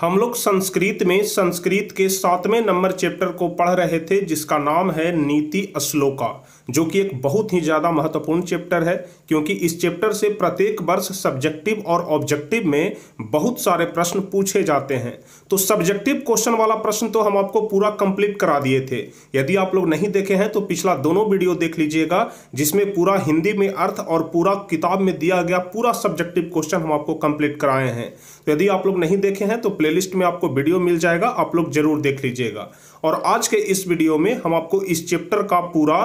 हम लोग संस्कृत में संस्कृत के सातवें नंबर चैप्टर को पढ़ रहे थे जिसका नाम है नीति अश्लोका जो कि एक बहुत ही ज़्यादा महत्वपूर्ण चैप्टर है क्योंकि इस चैप्टर से प्रत्येक वर्ष सब्जेक्टिव और ऑब्जेक्टिव में बहुत सारे प्रश्न पूछे जाते हैं तो सब्जेक्टिव क्वेश्चन वाला प्रश्न तो हम आपको पूरा कंप्लीट करा दिए थे यदि आप लोग नहीं देखे हैं तो पिछला दोनों वीडियो देख लीजिएगा जिसमें पूरा हिंदी में अर्थ और पूरा किताब में दिया गया पूरा सब्जेक्टिव क्वेश्चन हम आपको कंप्लीट कराए हैं तो यदि आप लोग नहीं देखे हैं तो प्ले में आपको वीडियो मिल जाएगा आप लोग जरूर देख लीजिएगा और आज के इस वीडियो में हम आपको इस चैप्टर का पूरा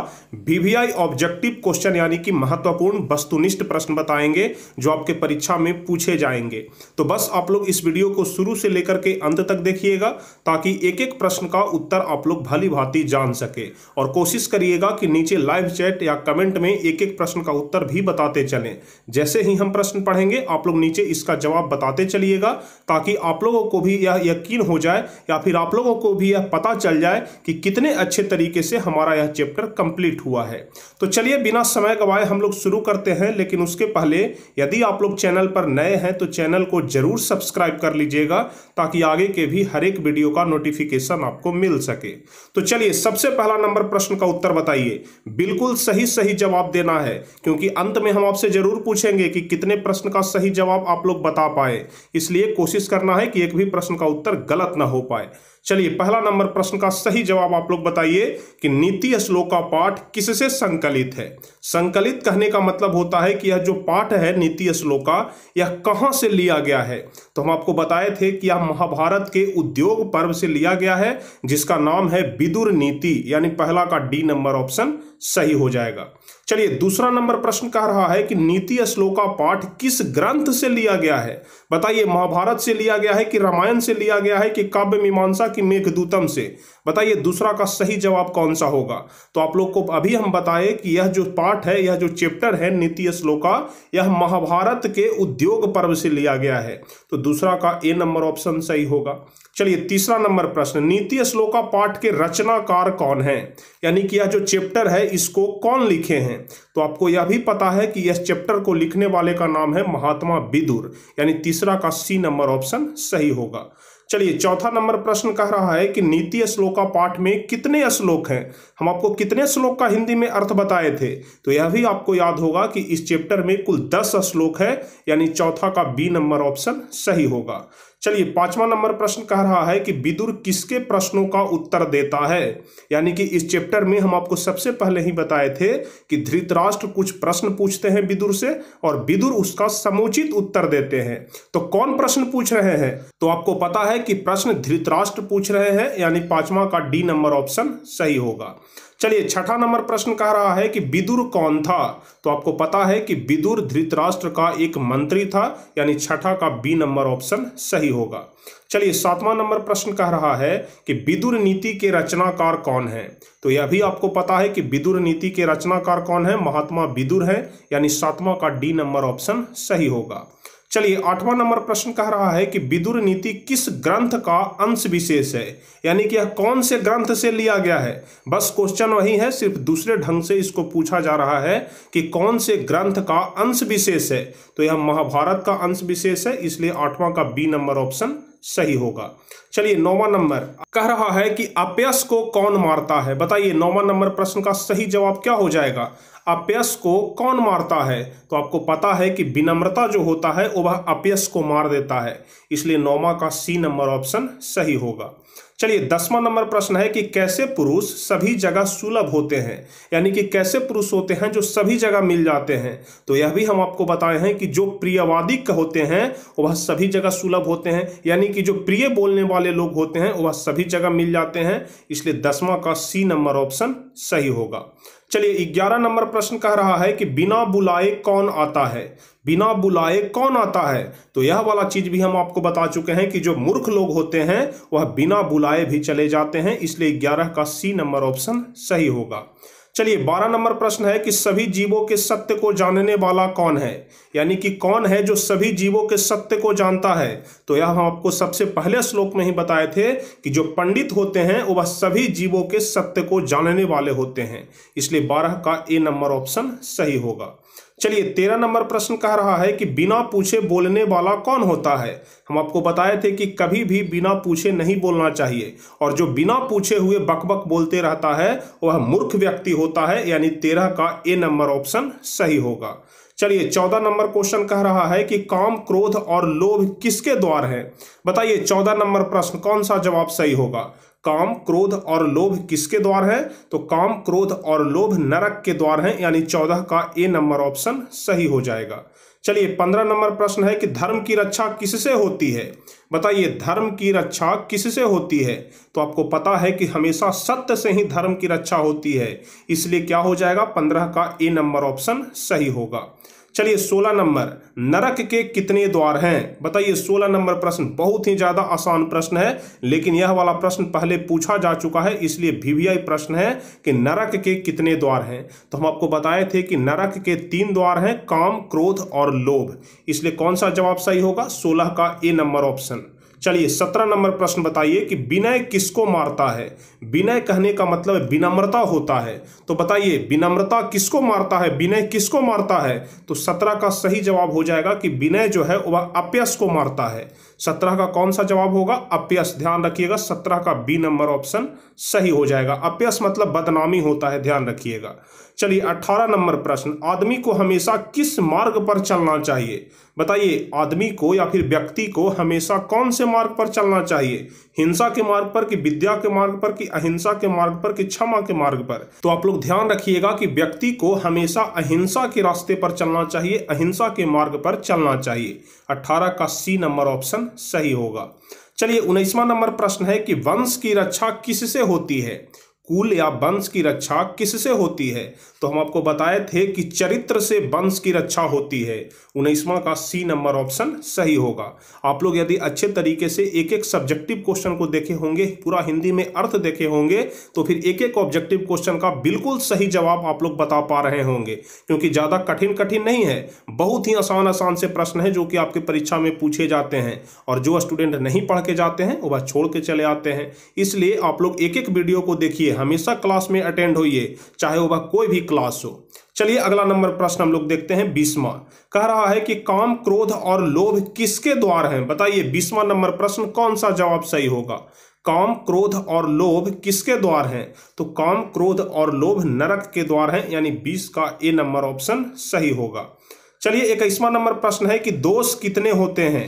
बीवीआई ऑब्जेक्टिव क्वेश्चन यानी कि महत्वपूर्ण वस्तुनिष्ठ प्रश्न बताएंगे जो आपके परीक्षा में पूछे जाएंगे तो बस आप लोग इस वीडियो को शुरू से लेकर के अंत तक देखिएगा ताकि एक एक प्रश्न का उत्तर आप लोग भली भांति जान सके और कोशिश करिएगा कि नीचे लाइव चैट या कमेंट में एक एक प्रश्न का उत्तर भी बताते चले जैसे ही हम प्रश्न पढ़ेंगे आप लोग नीचे इसका जवाब बताते चलिएगा ताकि आप लोगों को भी यह यकीन हो जाए या फिर आप लोगों को भी यह पता चल जाए कि कितने अच्छे तरीके से हमारा यह चैप्टर कंप्लीट हुआ हुआ है तो चलिए बिना समय गवाए हम लोग शुरू करते हैं लेकिन उसके पहले यदि आप लोग चैनल पर नए हैं तो चैनल को जरूर सब्सक्राइब कर लीजिएगा ताकि आगे के भी हर एक वीडियो का नोटिफिकेशन आपको मिल सके तो चलिए सबसे पहला नंबर प्रश्न का उत्तर बताइए बिल्कुल सही सही जवाब देना है क्योंकि अंत में हम आपसे जरूर पूछेंगे कि कितने प्रश्न का सही जवाब आप लोग बता पाए इसलिए कोशिश करना है कि एक भी प्रश्न का उत्तर गलत ना हो पाए चलिए पहला नंबर प्रश्न का सही जवाब आप लोग बताइए कि नीति श्लोक का पाठ किससे संकलित है संकलित कहने का मतलब होता है कि यह जो पाठ है नीति श्लोक का यह कहाँ से लिया गया है तो हम आपको बताए थे कि यह महाभारत के उद्योग पर्व से लिया गया है जिसका नाम है विदुर नीति यानी पहला का डी नंबर ऑप्शन सही हो जाएगा चलिए दूसरा नंबर प्रश्न कह रहा है कि नीति श्लोक का पाठ किस ग्रंथ से लिया गया है बताइए महाभारत से लिया गया है कि रामायण से लिया गया है कि काव्य मीमांसा की मेघदूतम से बताइए दूसरा का सही जवाब कौन सा होगा तो आप लोग को अभी हम बताए कि यह जो पाठ पाठ है यह जो चैप्टर है नीति श्लोका यह महाभारत के उद्योग पर्व से लिया गया है तो दूसरा का ए नंबर ऑप्शन सही होगा चलिए तीसरा नंबर प्रश्न नीति श्लोका पाठ के रचनाकार कौन है यानी कि यह जो चैप्टर है इसको कौन लिखे हैं तो आपको यह भी पता है कि यह चैप्टर को लिखने वाले का नाम है महात्मा विदुर यानी तीसरा का सी नंबर ऑप्शन सही होगा चलिए चौथा नंबर प्रश्न कह रहा है कि नीति श्लोका पाठ में कितने श्लोक हैं हम आपको कितने श्लोक का हिंदी में अर्थ बताए थे तो यह भी आपको याद होगा कि इस चैप्टर में कुल दस श्लोक है यानी चौथा का बी नंबर ऑप्शन सही होगा चलिए पांचवा नंबर प्रश्न कह रहा है कि विदुर किसके प्रश्नों का उत्तर देता है यानी कि इस चैप्टर में हम आपको सबसे पहले ही बताए थे कि धृतराष्ट्र कुछ प्रश्न पूछते हैं विदुर से और विदुर उसका समुचित उत्तर देते हैं तो कौन प्रश्न पूछ रहे हैं तो आपको पता है कि प्रश्न धृतराष्ट्र पूछ रहे हैं यानी पांचवा का डी नंबर ऑप्शन सही होगा चलिए छठा नंबर प्रश्न कह रहा है कि विदुर कौन था तो आपको पता है कि विदुर धृतराष्ट्र का एक मंत्री था यानी छठा का बी नंबर ऑप्शन सही होगा चलिए सातवां नंबर प्रश्न कह रहा है कि विदुर नीति के रचनाकार कौन है तो यह भी आपको पता है कि विदुर नीति के रचनाकार कौन है महात्मा विदुर है यानी सातवां का डी नंबर ऑप्शन सही होगा चलिए आठवां नंबर प्रश्न कह रहा है कि विदुर नीति किस ग्रंथ का अंश विशेष है यानी कि यह कौन से ग्रंथ से लिया गया है बस क्वेश्चन वही है सिर्फ दूसरे ढंग से इसको पूछा जा रहा है कि कौन से ग्रंथ का अंश विशेष है तो यह महाभारत का अंश विशेष है इसलिए आठवां का बी नंबर ऑप्शन सही होगा चलिए नौवा नंबर कह रहा है कि अपयस को कौन मारता है बताइए नौवा नंबर प्रश्न का सही जवाब क्या हो जाएगा अपयस को कौन मारता है तो आपको पता है कि विनम्रता जो होता है वह अपयस को मार देता है इसलिए नौमा का सी नंबर ऑप्शन सही होगा चलिए दसवां नंबर प्रश्न है कि कैसे पुरुष सभी जगह सुलभ होते हैं यानी कि कैसे पुरुष होते हैं जो सभी जगह मिल जाते हैं तो यह भी हम आपको बताए हैं कि जो प्रियवादी होते हैं वह सभी जगह सुलभ होते हैं यानी कि जो प्रिय बोलने वाले लोग होते हैं वह सभी जगह मिल जाते हैं इसलिए दसवां का सी नंबर ऑप्शन सही होगा चलिए ग्यारह नंबर प्रश्न कह रहा है कि बिना बुलाए कौन आता है बिना बुलाए कौन आता है तो यह वाला चीज भी हम आपको बता चुके हैं कि जो मूर्ख लोग होते हैं वह बिना बुलाए भी चले जाते हैं इसलिए ग्यारह का सी नंबर ऑप्शन सही होगा चलिए बारह नंबर प्रश्न है कि सभी जीवों के सत्य को जानने वाला कौन है यानी कि कौन है जो सभी जीवों के सत्य को जानता है तो यह हम आपको सबसे पहले श्लोक में ही बताए थे कि जो पंडित होते हैं वह सभी जीवों के सत्य को जानने वाले होते हैं इसलिए बारह का ए नंबर ऑप्शन सही होगा चलिए तेरह नंबर प्रश्न कह रहा है कि बिना पूछे बोलने वाला कौन होता है हम आपको बताए थे कि कभी भी बिना पूछे नहीं बोलना चाहिए और जो बिना पूछे हुए बकबक बोलते रहता है वह मूर्ख व्यक्ति होता है यानी तेरह का ए नंबर ऑप्शन सही होगा चलिए चौदह नंबर क्वेश्चन कह रहा है कि काम क्रोध और लोभ किसके द्वार है बताइए चौदह नंबर प्रश्न कौन सा जवाब सही होगा काम क्रोध और लोभ किसके द्वार है तो काम क्रोध और लोभ नरक के द्वार हैं यानी चौदह का ए नंबर ऑप्शन सही हो जाएगा चलिए पंद्रह नंबर प्रश्न है कि धर्म की रक्षा किससे होती है बताइए धर्म की रक्षा किससे होती है तो आपको पता है कि हमेशा सत्य से ही धर्म की रक्षा होती है इसलिए क्या हो जाएगा पंद्रह का ए नंबर ऑप्शन सही होगा चलिए सोलह नंबर नरक के कितने द्वार हैं बताइए सोलह नंबर प्रश्न बहुत ही ज्यादा आसान प्रश्न है लेकिन यह वाला प्रश्न पहले पूछा जा चुका है इसलिए भीवीआई प्रश्न है कि नरक के कितने द्वार हैं तो हम आपको बताए थे कि नरक के तीन द्वार हैं काम क्रोध और लोभ इसलिए कौन सा जवाब सही होगा सोलह का ए नंबर ऑप्शन चलिए सत्रह नंबर प्रश्न बताइए कि विनय किसको मारता है विनय कहने का मतलब विनम्रता होता है तो बताइए विनम्रता किसको मारता है विनय किसको मारता है तो सत्रह का सही जवाब हो जाएगा कि विनय जो है वह अप्यस को मारता है सत्रह का कौन सा जवाब होगा अप्यस ध्यान रखिएगा सत्रह का बी नंबर ऑप्शन सही हो जाएगा अप्यस मतलब बदनामी होता है ध्यान रखिएगा चलिए अठारह नंबर प्रश्न आदमी को हमेशा किस मार्ग पर चलना चाहिए बताइए आदमी को या फिर व्यक्ति को हमेशा कौन से मार्ग पर चलना चाहिए हिंसा के मार्ग पर कि विद्या के मार्ग पर कि अहिंसा के मार्ग पर कि क्षमा के मार्ग पर तो आप लोग ध्यान रखिएगा कि व्यक्ति को हमेशा अहिंसा के रास्ते पर चलना चाहिए अहिंसा के मार्ग पर चलना चाहिए अठारह का सी नंबर ऑप्शन सही होगा चलिए उन्नीसवा नंबर प्रश्न है कि वंश की रक्षा किससे होती है कुल या वंश की रक्षा किससे होती है तो हम आपको बताए थे कि चरित्र से वंश की रक्षा होती है उन्नीसवा का सी नंबर ऑप्शन सही होगा आप लोग यदि अच्छे तरीके से एक एक सब्जेक्टिव क्वेश्चन को देखे होंगे पूरा हिंदी में अर्थ देखे होंगे तो फिर एक एक ऑब्जेक्टिव क्वेश्चन का बिल्कुल सही जवाब आप लोग बता पा रहे होंगे क्योंकि ज़्यादा कठिन कठिन नहीं है बहुत ही आसान आसान से प्रश्न है जो कि आपकी परीक्षा में पूछे जाते हैं और जो स्टूडेंट नहीं पढ़ के जाते हैं वह छोड़ के चले आते हैं इसलिए आप लोग एक एक वीडियो को देखिए हमेशा क्लास में अटेंड होइए चाहे वह कोई भी क्लास हो चलिए अगला नंबर प्रश्न हम लोग देखते हैं बीसवा कह रहा है कि काम क्रोध और लोभ किसके द्वार हैं बताइए बीसवा नंबर प्रश्न कौन सा जवाब सही होगा काम क्रोध और लोभ किसके द्वार हैं तो काम क्रोध और लोभ नरक के द्वार हैं यानी बीस का ए नंबर ऑप्शन सही होगा चलिए इक्कीसवां नंबर प्रश्न है कि दोष कितने होते हैं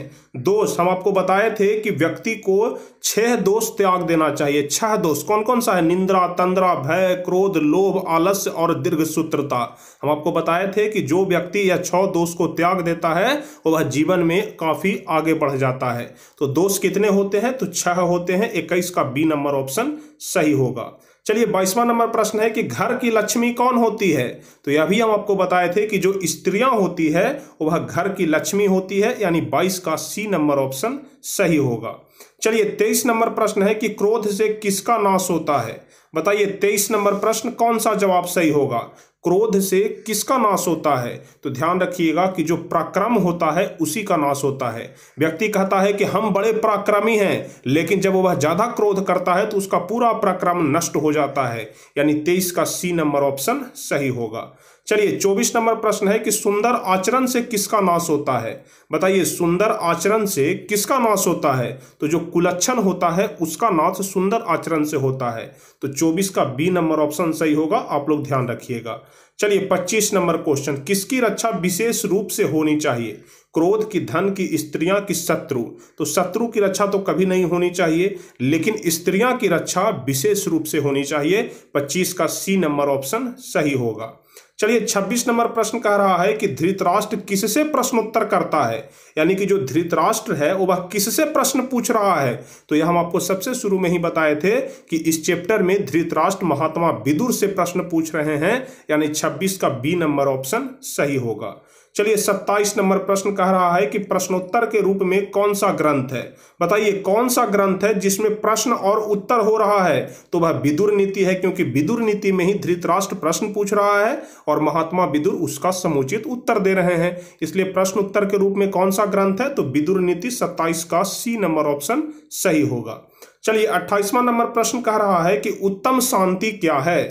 दोष हम आपको बताए थे कि व्यक्ति को छह दोष त्याग देना चाहिए छह दोष कौन कौन सा है निंद्रा तंद्रा भय क्रोध लोभ आलस्य और दीर्घ सूत्रता हम आपको बताए थे कि जो व्यक्ति यह छह दोष को त्याग देता है वह जीवन में काफी आगे बढ़ जाता है तो दोष कितने होते हैं तो छह होते हैं इक्कीस का बी नंबर ऑप्शन सही होगा चलिए बाईसवा नंबर प्रश्न है कि घर की लक्ष्मी कौन होती है तो यह भी हम आपको बताए थे कि जो स्त्रियां होती है वह घर की लक्ष्मी होती है यानी बाईस का सी नंबर ऑप्शन सही होगा चलिए तेईस नंबर प्रश्न है कि क्रोध से किसका नाश होता है बताइए तेईस नंबर प्रश्न कौन सा जवाब सही होगा क्रोध से किसका नाश होता है तो ध्यान रखिएगा कि जो पराक्रम होता है उसी का नाश होता है व्यक्ति कहता है कि हम बड़े पराक्रमी हैं लेकिन जब वह ज़्यादा क्रोध करता है तो उसका पूरा पराक्रम नष्ट हो जाता है यानी तेईस का सी नंबर ऑप्शन सही होगा चलिए चौबीस नंबर प्रश्न है कि सुंदर आचरण से किसका नाश होता है बताइए सुंदर आचरण से किसका नाश होता है तो जो कुलक्षण होता है उसका नाश सुंदर आचरण से होता है तो चौबीस का बी नंबर ऑप्शन सही होगा आप लोग ध्यान रखिएगा चलिए पच्चीस नंबर क्वेश्चन किसकी रक्षा विशेष रूप से होनी चाहिए क्रोध की धन की स्त्रियां की शत्रु तो शत्रु की रक्षा तो कभी नहीं होनी चाहिए लेकिन स्त्रियां की रक्षा विशेष रूप से होनी चाहिए 25 का सी नंबर ऑप्शन सही होगा चलिए 26 नंबर प्रश्न कह रहा है कि धृतराष्ट्र किससे प्रश्नोत्तर करता है यानी कि जो धृतराष्ट्र है वह किससे प्रश्न पूछ रहा है तो यह हम आपको सबसे शुरू में ही बताए थे कि इस चैप्टर में धृतराष्ट्र महात्मा विदुर से प्रश्न पूछ रहे हैं यानी 26 का बी नंबर ऑप्शन सही होगा चलिए सत्ताईस नंबर प्रश्न कह रहा है कि प्रश्नोत्तर के रूप में कौन सा ग्रंथ है बताइए कौन सा ग्रंथ है जिसमें प्रश्न और उत्तर हो रहा है तो वह विदुर नीति है क्योंकि विदुर नीति में ही धृतराष्ट्र प्रश्न पूछ रहा है और महात्मा विदुर उसका समुचित उत्तर दे रहे हैं इसलिए प्रश्न उत्तर के रूप में कौन सा ग्रंथ है तो विदुर नीति सत्ताईस का सी नंबर ऑप्शन सही होगा चलिए अट्ठाईसवां नंबर प्रश्न कह रहा है कि उत्तम शांति क्या है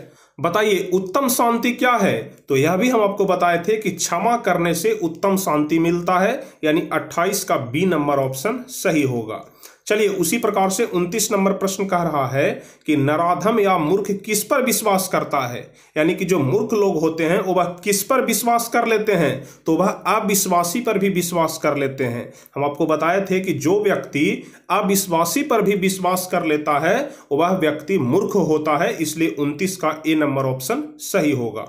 बताइए उत्तम शांति क्या है तो यह भी हम आपको बताए थे कि क्षमा करने से उत्तम शांति मिलता है यानी 28 का बी नंबर ऑप्शन सही होगा चलिए उसी प्रकार से उनतीस नंबर प्रश्न कह रहा है कि नराधम या मूर्ख किस पर विश्वास करता है यानी कि जो मूर्ख लोग होते हैं वह किस पर विश्वास कर लेते हैं तो वह अविश्वासी पर भी विश्वास कर लेते हैं हम आपको बताए थे कि जो व्यक्ति अविश्वासी पर भी विश्वास कर लेता है वह व्यक्ति मूर्ख होता है इसलिए उनतीस का ए नंबर ऑप्शन सही होगा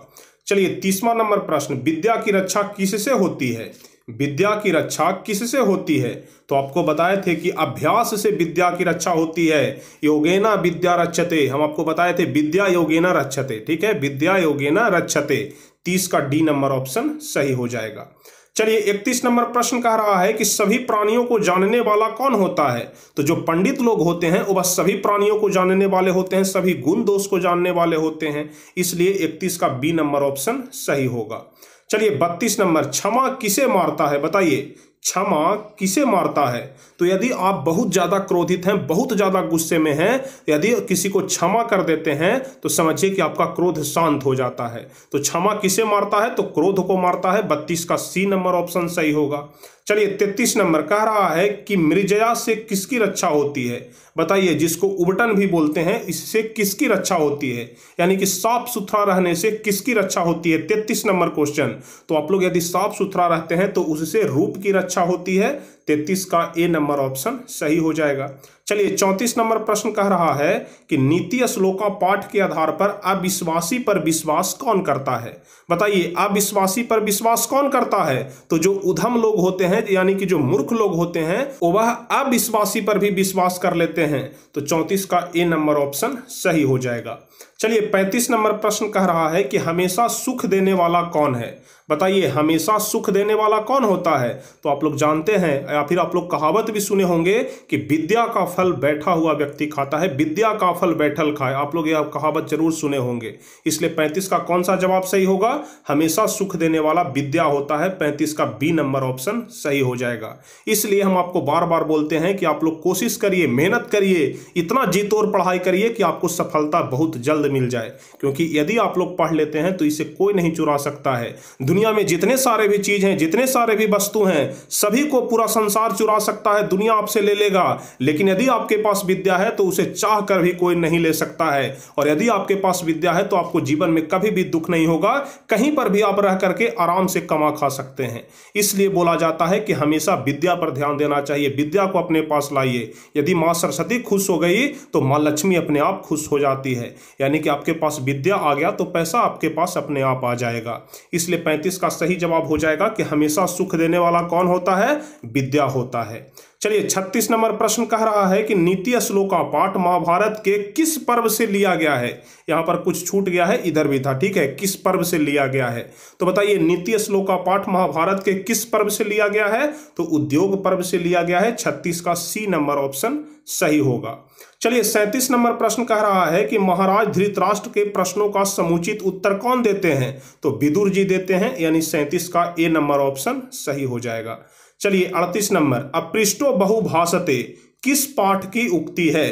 चलिए तीसवा नंबर प्रश्न विद्या की रक्षा किससे होती है विद्या की रक्षा किससे होती है तो आपको बताए थे कि अभ्यास से विद्या की रक्षा होती है योगेना विद्या रक्षते हम आपको बताए थे विद्या योगेना रक्षते ठीक है विद्या योगेना रक्षते तीस का डी नंबर ऑप्शन सही हो जाएगा चलिए इकतीस नंबर प्रश्न कह रहा है कि सभी प्राणियों को जानने वाला कौन होता है तो जो पंडित लोग होते हैं वह सभी प्राणियों को जानने वाले होते हैं सभी गुण दोष को जानने वाले होते हैं इसलिए इकतीस का बी नंबर ऑप्शन सही होगा चलिए बत्तीस नंबर क्षमा किसे मारता है बताइए क्षमा किसे मारता है तो यदि आप बहुत ज़्यादा क्रोधित हैं बहुत ज़्यादा गुस्से में हैं यदि किसी को क्षमा कर देते हैं तो समझिए कि आपका क्रोध शांत हो जाता है तो क्षमा किसे मारता है तो क्रोध को मारता है बत्तीस का सी नंबर ऑप्शन सही होगा चलिए तेतीस नंबर कह रहा है कि मृजया से किसकी रक्षा होती है बताइए जिसको उबटन भी बोलते हैं इससे किसकी रक्षा होती है यानी कि साफ सुथरा रहने से किसकी रक्षा होती है तैतीस नंबर क्वेश्चन तो आप लोग यदि साफ सुथरा रहते हैं तो उससे रूप की रक्षा होती है तैतीस का ए नंबर ऑप्शन सही हो जाएगा चलिए चौंतीस नंबर प्रश्न कह रहा है कि नीति श्लोका पाठ के आधार पर अविश्वासी पर विश्वास कौन करता है बताइए अविश्वासी पर विश्वास कौन करता है तो जो उधम लोग होते हैं यानी कि जो मूर्ख लोग होते हैं वह अविश्वासी पर भी विश्वास कर लेते हैं तो चौंतीस का ए नंबर ऑप्शन सही हो जाएगा चलिए पैंतीस नंबर प्रश्न कह रहा है कि हमेशा सुख देने वाला कौन है बताइए हमेशा सुख देने वाला कौन होता है तो आप लोग जानते हैं या फिर आप लोग कहावत भी सुने होंगे कि विद्या का फल बैठा हुआ व्यक्ति खाता है विद्या का फल बैठल खाए आप लोग यह कहावत जरूर सुने होंगे इसलिए पैंतीस का कौन सा जवाब सही होगा हमेशा सुख देने वाला विद्या होता है पैंतीस का बी नंबर ऑप्शन सही हो जाएगा इसलिए हम आपको बार बार बोलते हैं कि आप लोग कोशिश करिए मेहनत करिए इतना जीतोर पढ़ाई करिए कि आपको सफलता बहुत जल्द मिल जाए क्योंकि यदि आप लोग पढ़ लेते हैं तो इसे कोई नहीं चुरा सकता है दुनिया में जितने सारे भी चीज हैं जितने सारे भी वस्तु हैं सभी को पूरा संसार चुरा सकता है दुनिया आपसे ले लेगा लेकिन यदि आपके पास विद्या है तो उसे चाह कर भी कोई नहीं ले सकता है और यदि आपके पास विद्या है तो आपको जीवन में कभी भी दुख नहीं होगा कहीं पर भी आप रह करके आराम से कमा खा सकते हैं इसलिए बोला जाता है कि हमेशा विद्या पर ध्यान देना चाहिए विद्या को अपने पास लाइए यदि माँ सरस्वती खुश हो गई तो माँ लक्ष्मी अपने आप खुश हो जाती है यानी यानी कि आपके पास विद्या आ गया तो पैसा आपके पास अपने आप आ जाएगा इसलिए पैंतीस का सही जवाब हो जाएगा कि हमेशा सुख देने वाला कौन होता है विद्या होता है चलिए छत्तीस नंबर प्रश्न कह रहा है कि नीति श्लोक का पाठ महाभारत के किस पर्व से लिया गया है यहाँ पर कुछ छूट गया है इधर भी था ठीक है किस पर्व से लिया गया है तो बताइए नीति श्लोक का पाठ महाभारत के किस पर्व से लिया गया है तो उद्योग पर्व से लिया गया है छत्तीस का सी नंबर ऑप्शन सही होगा चलिए सैंतीस नंबर प्रश्न कह रहा है कि महाराज धृतराष्ट्र के प्रश्नों का समुचित उत्तर कौन देते हैं तो विदुर जी देते हैं यानी सैंतीस का ए नंबर ऑप्शन सही हो जाएगा चलिए अड़तीस नंबर अपृष्टो बहुभाषते किस पाठ की उक्ति है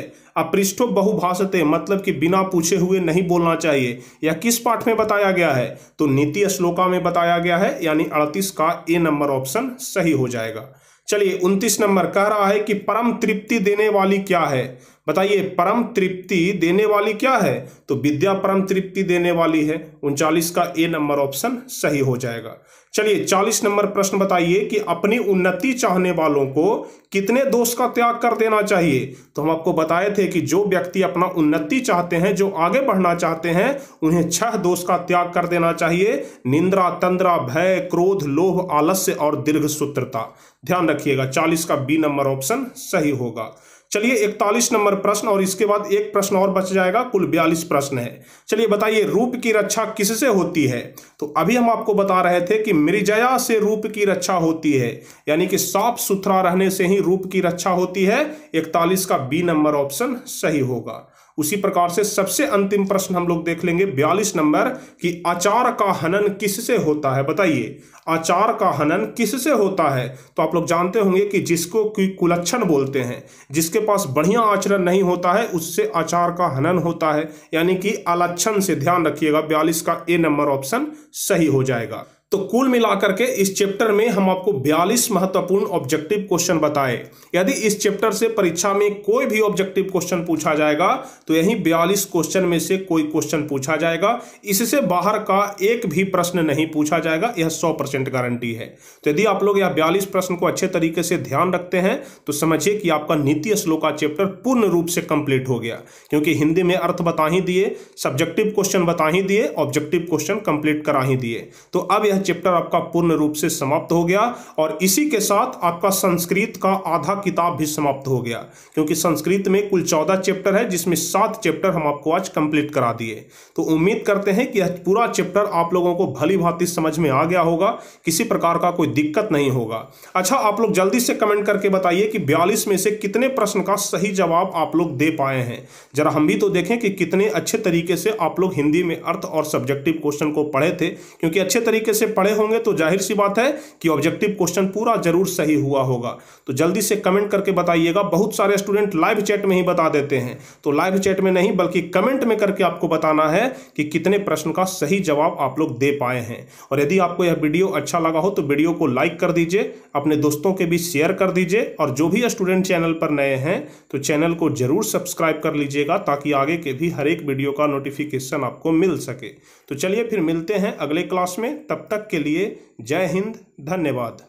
अपृष्ठो बहुभाषते मतलब कि बिना पूछे हुए नहीं बोलना चाहिए या किस पाठ में बताया गया है तो नीति श्लोका में बताया गया है यानी अड़तीस का ए नंबर ऑप्शन सही हो जाएगा चलिए उनतीस नंबर कह रहा है कि परम तृप्ति देने वाली क्या है बताइए परम तृप्ति देने वाली क्या है तो विद्या परम तृप्ति देने वाली है उनचालीस का ए नंबर ऑप्शन सही हो जाएगा चलिए चालीस नंबर प्रश्न बताइए कि अपनी उन्नति चाहने वालों को कितने दोष का त्याग कर देना चाहिए तो हम आपको बताए थे कि जो व्यक्ति अपना उन्नति चाहते हैं जो आगे बढ़ना चाहते हैं उन्हें छह दोष का त्याग कर देना चाहिए निंद्रा तंद्रा भय क्रोध लोभ आलस्य और दीर्घ सूत्रता ध्यान रखिएगा चालीस का बी नंबर ऑप्शन सही होगा चलिए इकतालीस नंबर प्रश्न और इसके बाद एक प्रश्न और बच जाएगा कुल बयालीस प्रश्न है चलिए बताइए रूप की रक्षा किससे होती है तो अभी हम आपको बता रहे थे कि मृजया से रूप की रक्षा होती है यानी कि साफ सुथरा रहने से ही रूप की रक्षा होती है इकतालीस का बी नंबर ऑप्शन सही होगा उसी प्रकार से सबसे अंतिम प्रश्न हम लोग देख लेंगे बयालीस नंबर कि आचार का हनन किससे होता है बताइए आचार का हनन किससे होता है तो आप लोग जानते होंगे कि जिसको की कुलक्षण बोलते हैं जिसके पास बढ़िया आचरण नहीं होता है उससे आचार का हनन होता है यानी कि अलक्षण से ध्यान रखिएगा बयालीस का ए नंबर ऑप्शन सही हो जाएगा तो कुल मिलाकर के इस चैप्टर में हम आपको 42 महत्वपूर्ण ऑब्जेक्टिव क्वेश्चन बताए यदि इस चैप्टर से परीक्षा में कोई भी ऑब्जेक्टिव क्वेश्चन पूछा जाएगा तो यही 42 क्वेश्चन में से कोई क्वेश्चन पूछा जाएगा इससे बाहर का एक भी प्रश्न नहीं पूछा जाएगा यह 100 परसेंट गारंटी है तो यदि आप लोग यह बयालीस प्रश्न को अच्छे तरीके से ध्यान रखते हैं तो समझिए कि आपका नीति श्लोक का चैप्टर पूर्ण रूप से कंप्लीट हो गया क्योंकि हिंदी में अर्थ बता ही दिए सब्जेक्टिव क्वेश्चन बता ही दिए ऑब्जेक्टिव क्वेश्चन कंप्लीट करा ही दिए तो अब यह चैप्टर आपका पूर्ण रूप से समाप्त हो गया और इसी के साथ आपका संस्कृत का आधा किताब भी समाप्त हो गया क्योंकि संस्कृत में कुल चौदह चैप्टर है जिसमें सात चैप्टर हम आपको आज कंप्लीट करा दिए तो उम्मीद करते हैं कि पूरा चैप्टर आप लोगों को भली भांति समझ में आ गया होगा किसी प्रकार का कोई दिक्कत नहीं होगा अच्छा आप लोग जल्दी से कमेंट करके बताइए कि बयालीस में से कितने प्रश्न का सही जवाब आप लोग दे पाए हैं जरा हम भी तो देखें कि कितने अच्छे तरीके से आप लोग हिंदी में अर्थ और सब्जेक्टिव क्वेश्चन को पढ़े थे क्योंकि अच्छे तरीके से से पढ़े होंगे तो जाहिर सी बात है कि ऑब्जेक्टिव क्वेश्चन पूरा जरूर सही हुआ होगा तो जल्दी से कमेंट करके बताइएगा बहुत सारे स्टूडेंट लाइव चैट में ही बता देते हैं तो लाइव चैट में नहीं बल्कि कमेंट में करके आपको बताना है कि कितने प्रश्न का सही जवाब आप लोग दे पाए हैं और यदि आपको यह वीडियो अच्छा लगा हो तो वीडियो को लाइक कर दीजिए अपने दोस्तों के बीच शेयर कर दीजिए और जो भी स्टूडेंट चैनल पर नए हैं तो चैनल को जरूर सब्सक्राइब कर लीजिएगा ताकि आगे के भी हर एक वीडियो का नोटिफिकेशन आपको मिल सके तो चलिए फिर मिलते हैं अगले क्लास में तब तक तक के लिए जय हिंद धन्यवाद